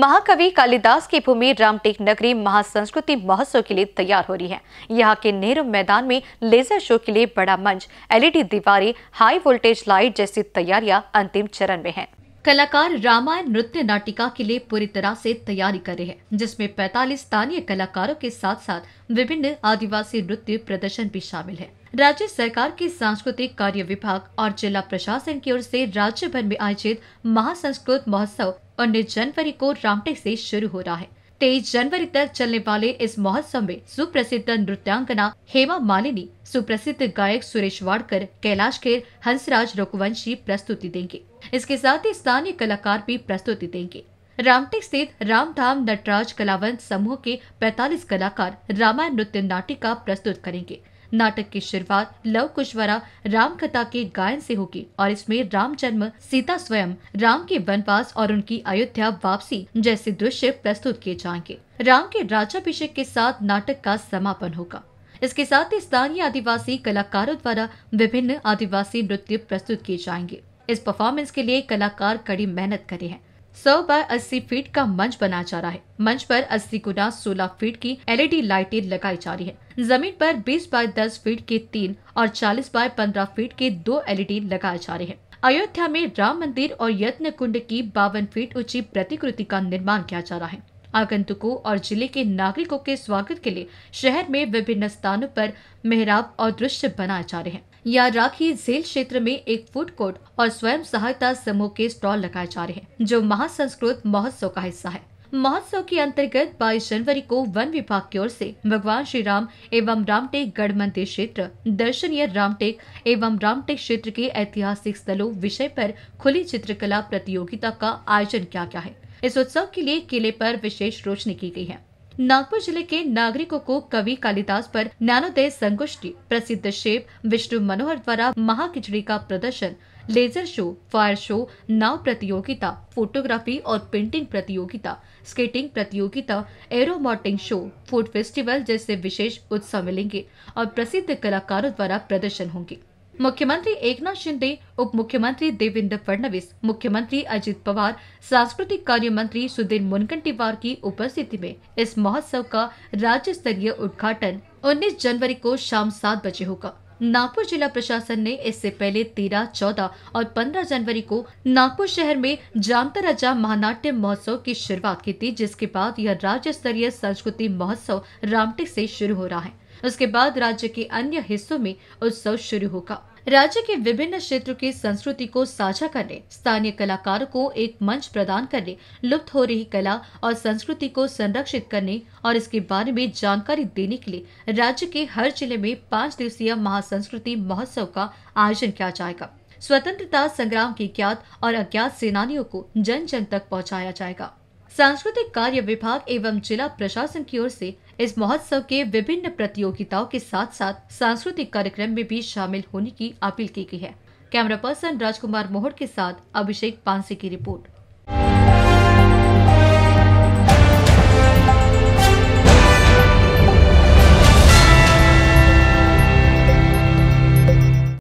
महाकवि कालिदास की भूमि रामटेक नगरी महासंस्कृति महोत्सव के लिए तैयार हो रही है यहाँ के नेहरू मैदान में लेजर शो के लिए बड़ा मंच एलईडी दीवारें हाई वोल्टेज लाइट जैसी तैयारियां अंतिम चरण में हैं। कलाकार रामायण नृत्य नाटिका के लिए पूरी तरह से तैयारी कर रहे हैं जिसमें 45 स्थानीय कलाकारों के साथ साथ विभिन्न आदिवासी नृत्य प्रदर्शन भी शामिल है राज्य सरकार के सांस्कृतिक कार्य विभाग और जिला प्रशासन की ओर से राज्य भर में आयोजित महासंस्कृत महोत्सव उन्नीस जनवरी को रामटेक से शुरू हो रहा है तेईस जनवरी तक चलने वाले इस महोत्सव में सुप्रसिद्ध नृत्यांगना हेमा मालिनी सुप्रसिद्ध गायक सुरेश वाड़कर कैलाश खेर हंसराज रघुवंशी प्रस्तुति देंगे इसके साथ ही स्थानीय कलाकार भी प्रस्तुति देंगे रामटेक स्थित रामधाम नटराज कलावंत समूह के 45 कलाकार रामायण नृत्य नाटिका प्रस्तुत करेंगे नाटक की शुरुआत लव कुशवारा राम कथा के गायन से होगी और इसमें राम जन्म सीता स्वयं राम के वनवास और उनकी अयोध्या वापसी जैसे दृश्य प्रस्तुत किए जाएंगे राम के राजाभिषेक के साथ नाटक का समापन होगा इसके साथ ही स्थानीय आदिवासी कलाकारों द्वारा विभिन्न आदिवासी नृत्य प्रस्तुत किए जाएंगे इस परफॉर्मेंस के लिए कलाकार कड़ी मेहनत करे हैं सौ बाय अस्सी फीट का मंच बना जा रहा है मंच पर अस्सी गुना सोलह फीट की एलईडी लाइटें लगाई जा रही है जमीन पर बीस बाय दस फीट के तीन और चालीस बाय पंद्रह फीट के दो एलईडी लगाए जा रहे हैं अयोध्या में राम मंदिर और यत्न कुंड की बावन फीट ऊंची प्रतिकृति का निर्माण किया जा रहा है आगंतुकों और जिले के नागरिकों के स्वागत के लिए शहर में विभिन्न स्थानों पर मेहराब और दृश्य बनाए जा रहे हैं या राखी झील क्षेत्र में एक फूड कोर्ट और स्वयं सहायता समूह के स्टॉल लगाए जा रहे हैं जो महासंस्कृत महोत्सव का हिस्सा है महोत्सव के अंतर्गत 22 जनवरी को वन विभाग की ओर से भगवान श्री राम एवं रामटेक गढ़ मंदिर क्षेत्र दर्शनीय रामटेक एवं रामटेक क्षेत्र के ऐतिहासिक स्थलों विषय पर खुली चित्रकला प्रतियोगिता का आयोजन किया गया है इस उत्सव के लिए किले पर विशेष रोशनी की गई है नागपुर जिले के नागरिकों को कवि कालिदास पर ज्ञानोदय संगोष्ठी प्रसिद्ध शेप विष्णु मनोहर द्वारा महाखिचड़ी का प्रदर्शन लेजर शो फायर शो नाव प्रतियोगिता फोटोग्राफी और पेंटिंग प्रतियोगिता स्केटिंग प्रतियोगिता एरोमोटिंग शो फूड फेस्टिवल जैसे विशेष उत्सव मिलेंगे और प्रसिद्ध कलाकारों द्वारा प्रदर्शन होंगे मुख्यमंत्री एकनाथ शिंदे उप मुख्यमंत्री देवेंद्र फडणवीस मुख्यमंत्री अजित पवार सांस्कृतिक कार्य मंत्री सुधीर मुनकंटीवार की उपस्थिति में इस महोत्सव का राज्य स्तरीय उद्घाटन 19 जनवरी को शाम सात बजे होगा नागपुर जिला प्रशासन ने इससे पहले 13, 14 और 15 जनवरी को नागपुर शहर में जामता राजा महानाट्य महोत्सव की शुरुआत की थी जिसके बाद यह राज्य स्तरीय संस्कृति महोत्सव रामटेक से शुरू हो रहा है उसके बाद राज्य के अन्य हिस्सों में उत्सव शुरू होगा राज्य के विभिन्न क्षेत्र की संस्कृति को साझा करने स्थानीय कलाकारों को एक मंच प्रदान करने लुप्त हो रही कला और संस्कृति को संरक्षित करने और इसके बारे में जानकारी देने के लिए राज्य के हर जिले में पाँच दिवसीय महासंस्कृति महोत्सव का आयोजन किया जाएगा स्वतंत्रता संग्राम की ज्ञात और अज्ञात सेनानियों को जन जन तक पहुँचाया जाएगा सांस्कृतिक कार्य विभाग एवं जिला प्रशासन की ओर से इस महोत्सव के विभिन्न प्रतियोगिताओं के साथ साथ सांस्कृतिक कार्यक्रम में भी शामिल होने की अपील की गई है कैमरा पर्सन राजकुमार मोहर के साथ अभिषेक पांसे की रिपोर्ट